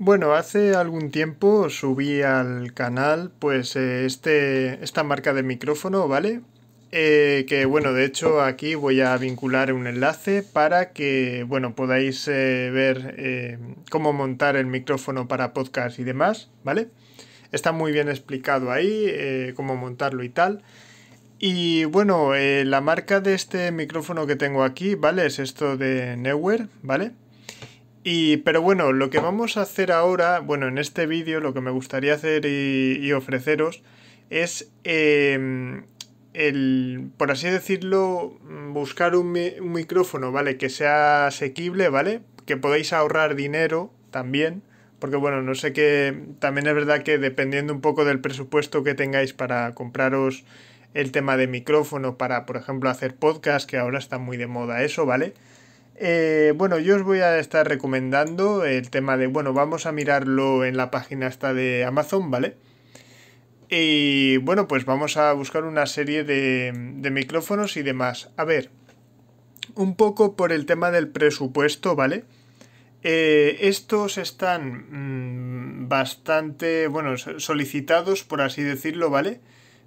Bueno, hace algún tiempo subí al canal pues eh, este, esta marca de micrófono, ¿vale? Eh, que bueno, de hecho aquí voy a vincular un enlace para que bueno podáis eh, ver cómo montar el micrófono para podcast y demás, ¿vale? Está muy bien explicado ahí cómo montarlo y tal. Y bueno, la marca de este micrófono que tengo aquí, ¿vale? Es esto de Neewer, ¿vale? Y, pero bueno, lo que vamos a hacer ahora, bueno, en este vídeo lo que me gustaría hacer y, ofreceros es em, el, por así decirlo, buscar un, micrófono, ¿vale? Que sea asequible, ¿vale? Que podáis ahorrar dinero también, porque bueno, no sé qué, también es verdad que dependiendo un poco del presupuesto que tengáis para compraros el tema de micrófono, para, por ejemplo, hacer podcast, que ahora está muy de moda eso, ¿vale? vale eh, bueno, yo os voy a estar recomendando el tema de, bueno, vamos a mirarlo en la página esta de Amazon, ¿vale? Y bueno, pues vamos a buscar una serie de, micrófonos y demás. A ver, un poco por el tema del presupuesto, ¿vale? Eh, estos están mm, bastante, bueno, solicitados, por así decirlo, ¿vale?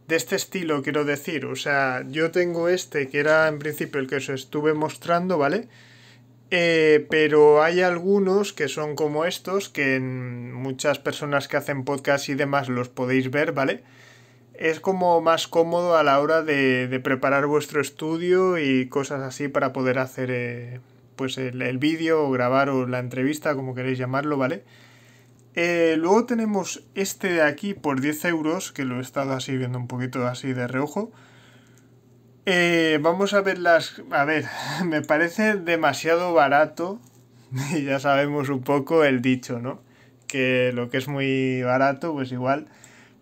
de este estilo, quiero decir. O sea, yo tengo este que era en principio el que os estuve mostrando, ¿vale? Eh, pero hay algunos que son como estos, que en muchas personas que hacen podcast y demás los podéis ver, ¿vale? Es como más cómodo a la hora de, preparar vuestro estudio y cosas así para poder hacer eh, pues el, vídeo o grabar o la entrevista, como queréis llamarlo, ¿vale? Eh, luego tenemos este de aquí por 10 euros, que lo he estado así viendo un poquito así de reojo. Eh, vamos a ver las... A ver, me parece demasiado barato. Y ya sabemos un poco el dicho, ¿no? Que lo que es muy barato, pues igual.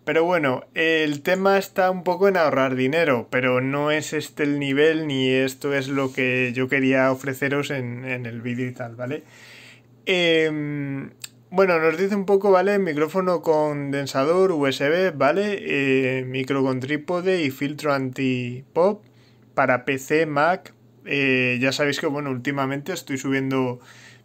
Pero bueno, el tema está un poco en ahorrar dinero, pero no es este el nivel ni esto es lo que yo quería ofreceros en, el vídeo y tal, ¿vale? Em, bueno, nos dice un poco, ¿vale? Micrófono condensador USB, ¿vale? Eh, micro con trípode y filtro anti-pop para PC, Mac, eh, ya sabéis que bueno, últimamente estoy subiendo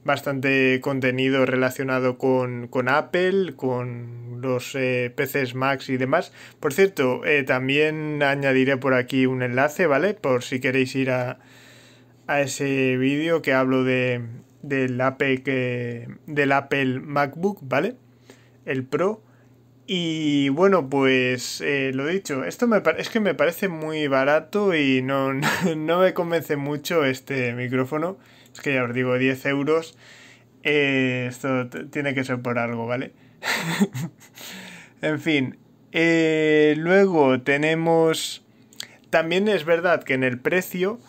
bastante contenido relacionado con, Apple, con los eh, PCs Macs y demás. Por cierto, eh, también añadiré por aquí un enlace, ¿vale? Por si queréis ir a, ese vídeo que hablo de, del Apple MacBook, ¿vale? El Pro. Y bueno, pues eh, lo dicho, esto me es que me parece muy barato y no, me convence mucho este micrófono. Es que ya os digo, 10 euros. Eh, esto tiene que ser por algo, ¿vale? en fin. Eh, luego tenemos... También es verdad que en el precio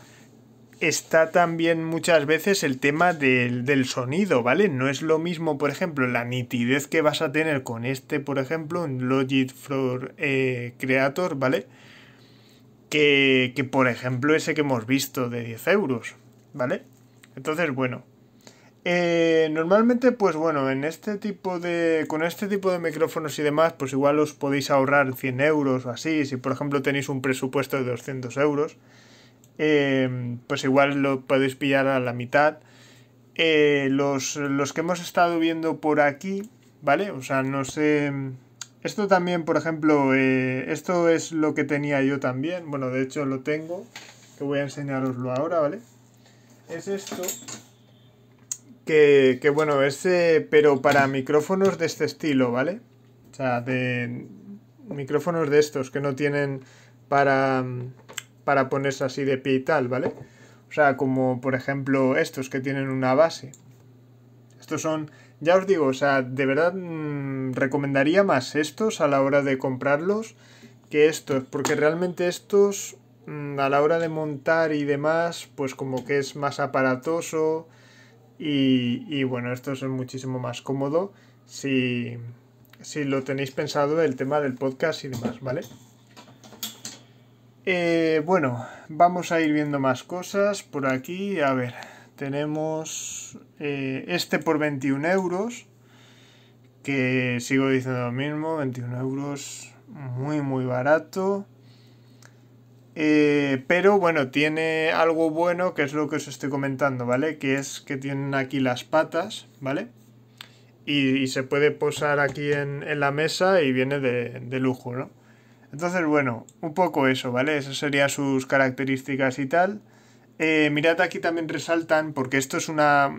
está también muchas veces el tema del, sonido, ¿vale? No es lo mismo, por ejemplo, la nitidez que vas a tener con este, por ejemplo, un Logic Floor eh, Creator, ¿vale? Que, por ejemplo, ese que hemos visto de 10 euros, ¿vale? Entonces, bueno. Eh, normalmente, pues bueno, en este tipo de. Con este tipo de micrófonos y demás, pues igual os podéis ahorrar 100 euros o así. Si por ejemplo tenéis un presupuesto de 200 euros. Em, pues igual lo podéis pillar a la mitad. Eh, los, que hemos estado viendo por aquí, ¿vale? O sea, no sé... Em, esto también, por ejemplo, eh, esto es lo que tenía yo también. Bueno, de hecho lo tengo, que voy a enseñaroslo ahora, ¿vale? Es esto, que, que bueno, es eh, pero para micrófonos de este estilo, ¿vale? O sea, de micrófonos de estos que no tienen para em, para ponerse así de pie y tal, ¿vale? O sea, como por ejemplo estos que tienen una base. Estos son, ya os digo, o sea, de verdad mm, recomendaría más estos a la hora de comprarlos que estos, porque realmente estos mm, a la hora de montar y demás, pues como que es más aparatoso y, bueno, estos es muchísimo más cómodo si, si lo tenéis pensado el tema del podcast y demás, ¿vale? Eh, bueno, vamos a ir viendo más cosas por aquí. A ver, tenemos eh, este por 21 euros, que sigo diciendo lo mismo, 21 euros, muy muy barato. Eh, pero bueno, tiene algo bueno que es lo que os estoy comentando, ¿vale? Que es que tienen aquí las patas, ¿vale? Y, se puede posar aquí en, la mesa y viene de lujo, ¿no? Entonces, bueno, un poco eso, ¿vale? Esas serían sus características y tal. Eh, mirad, aquí también resaltan, porque esto es una,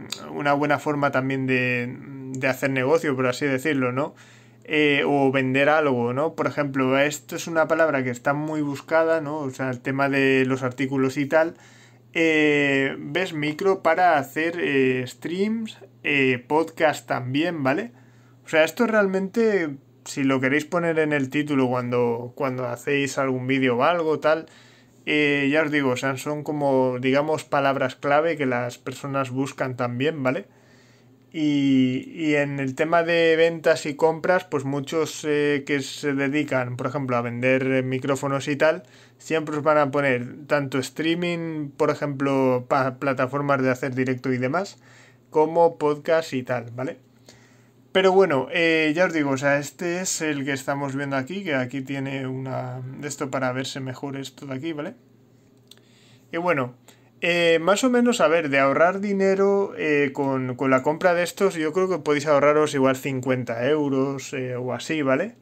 buena forma también de, hacer negocio, por así decirlo, ¿no? Eh, o vender algo, ¿no? Por ejemplo, esto es una palabra que está muy buscada, ¿no? O sea, el tema de los artículos y tal. Eh, ves micro para hacer streams, podcast también, ¿vale? O sea, esto realmente si lo queréis poner en el título cuando, cuando hacéis algún vídeo o algo tal, eh, ya os digo, son como, digamos, palabras clave que las personas buscan también, ¿vale? Y, en el tema de ventas y compras, pues muchos eh, que se dedican, por ejemplo, a vender micrófonos y tal, siempre os van a poner tanto streaming, por ejemplo, para plataformas de hacer directo y demás, como podcast y tal, ¿vale? Pero bueno, eh, ya os digo, o sea, este es el que estamos viendo aquí, que aquí tiene una... de Esto para verse mejor esto de aquí, ¿vale? Y bueno, eh, más o menos, a ver, de ahorrar dinero eh, con, con, la compra de estos, yo creo que podéis ahorraros igual 50 euros o así, ¿vale?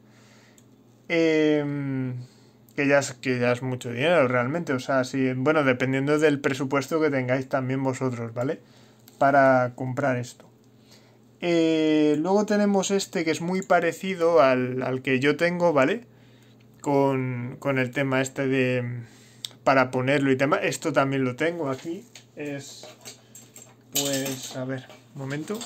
Em, que, ya es, que ya es mucho dinero realmente, o sea, si, bueno, dependiendo del presupuesto que tengáis también vosotros, ¿vale? Para comprar esto. Eh, luego tenemos este que es muy parecido al, al que yo tengo, ¿vale? Con, con, el tema este de... para ponerlo y tema. Esto también lo tengo aquí. Es... Pues, a ver, un momento.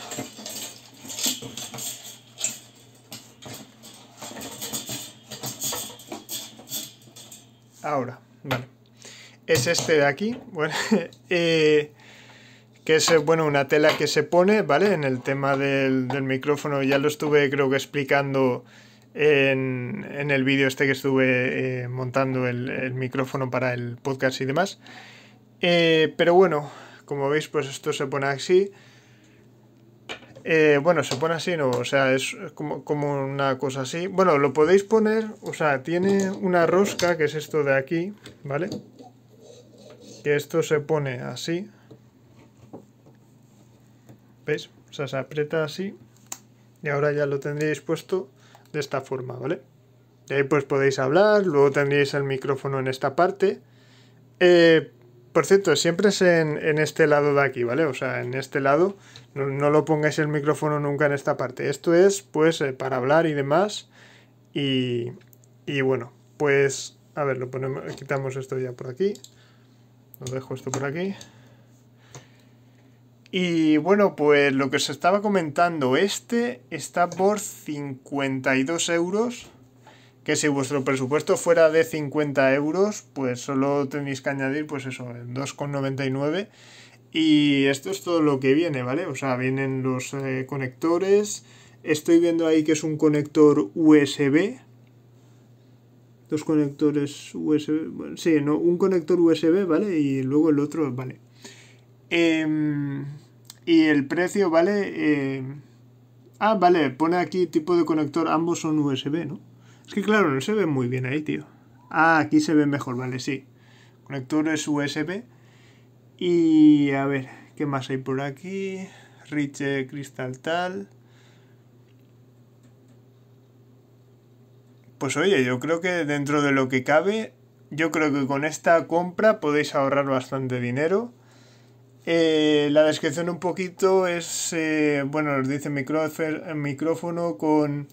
Ahora, vale. Es este de aquí. Bueno, eh, que es bueno una tela que se pone, ¿vale? En el tema del, micrófono ya lo estuve creo que explicando en, el vídeo este que estuve eh, montando el, micrófono para el podcast y demás. Eh, pero bueno, como veis pues esto se pone así. Eh, bueno, se pone así, ¿no? O sea, es como, como una cosa así. Bueno, lo podéis poner, o sea, tiene una rosca que es esto de aquí, ¿vale? Que esto se pone así, ¿Veis? O sea, se aprieta así y ahora ya lo tendríais puesto de esta forma, ¿vale? Y ahí pues podéis hablar, luego tendríais el micrófono en esta parte. Eh, por cierto, siempre es en, este lado de aquí, ¿vale? O sea, en este lado, no, lo pongáis el micrófono nunca en esta parte. Esto es, pues, eh, para hablar y demás. Y, y, bueno, pues, a ver, lo ponemos, quitamos esto ya por aquí. Lo dejo esto por aquí. Y bueno, pues lo que os estaba comentando, este está por 52 euros, que si vuestro presupuesto fuera de 50 euros, pues solo tenéis que añadir, pues eso, 2,99. Y esto es todo lo que viene, ¿vale? O sea, vienen los eh, conectores. Estoy viendo ahí que es un conector USB. Dos conectores USB. sí, no, un conector USB, ¿vale? Y luego el otro, vale. Em, y el precio vale... Em, ah, vale, pone aquí tipo de conector, ambos son USB, ¿no? Es que claro, no se ve muy bien ahí, tío. Ah, aquí se ve mejor, vale, sí. Conector es USB. Y a ver, ¿qué más hay por aquí? Rich cristal, tal. Pues oye, yo creo que dentro de lo que cabe, yo creo que con esta compra podéis ahorrar bastante dinero. Eh, la descripción un poquito es, eh, bueno, nos dice micrófono con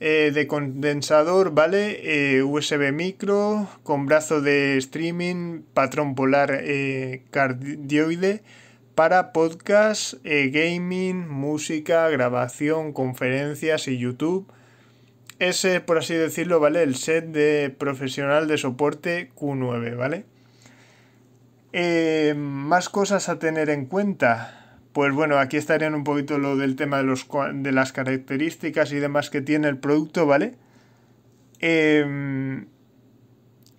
eh, de condensador, ¿vale? USB micro, con brazo de streaming, patrón polar cardioide, para podcast, gaming, música, grabación, conferencias y YouTube. Ese, por así decirlo, ¿vale? El set de profesional de soporte Q9, ¿vale? Eh, más cosas a tener en cuenta. Pues bueno, aquí estarían un poquito lo del tema de, los, de las características y demás que tiene el producto, ¿vale? Em,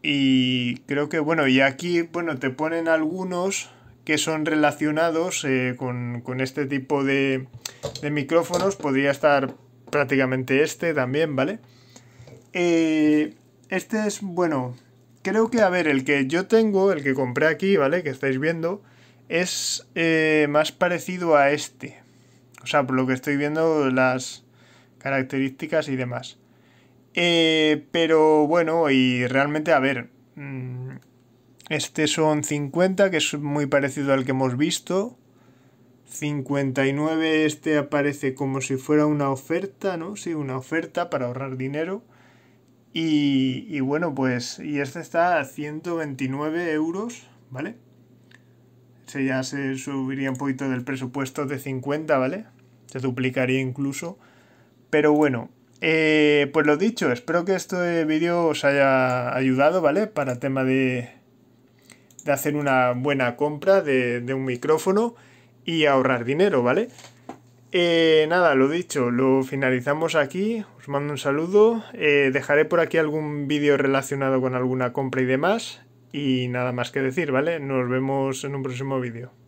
y creo que, bueno, y aquí, bueno, te ponen algunos que son relacionados eh, con, este tipo de, de, micrófonos. Podría estar prácticamente este también, ¿vale? Eh, este es, bueno, creo que, a ver, el que yo tengo, el que compré aquí, ¿vale? Que estáis viendo, es eh, más parecido a este. O sea, por lo que estoy viendo, las características y demás. Eh, pero bueno, y realmente, a ver, mm, este son 50, que es muy parecido al que hemos visto. 59 este aparece como si fuera una oferta, ¿no? Sí, una oferta para ahorrar dinero. Y, bueno, pues, y este está a 129 euros, ¿vale? Se ya se subiría un poquito del presupuesto de 50, ¿vale? Se duplicaría incluso. Pero bueno, eh, pues lo dicho, espero que este vídeo os haya ayudado, ¿vale? Para el tema de, de hacer una buena compra de un micrófono y ahorrar dinero, ¿vale? Eh, nada, lo dicho, lo finalizamos aquí. Os mando un saludo. Eh, dejaré por aquí algún vídeo relacionado con alguna compra y demás. Y nada más que decir, ¿vale? Nos vemos en un próximo vídeo.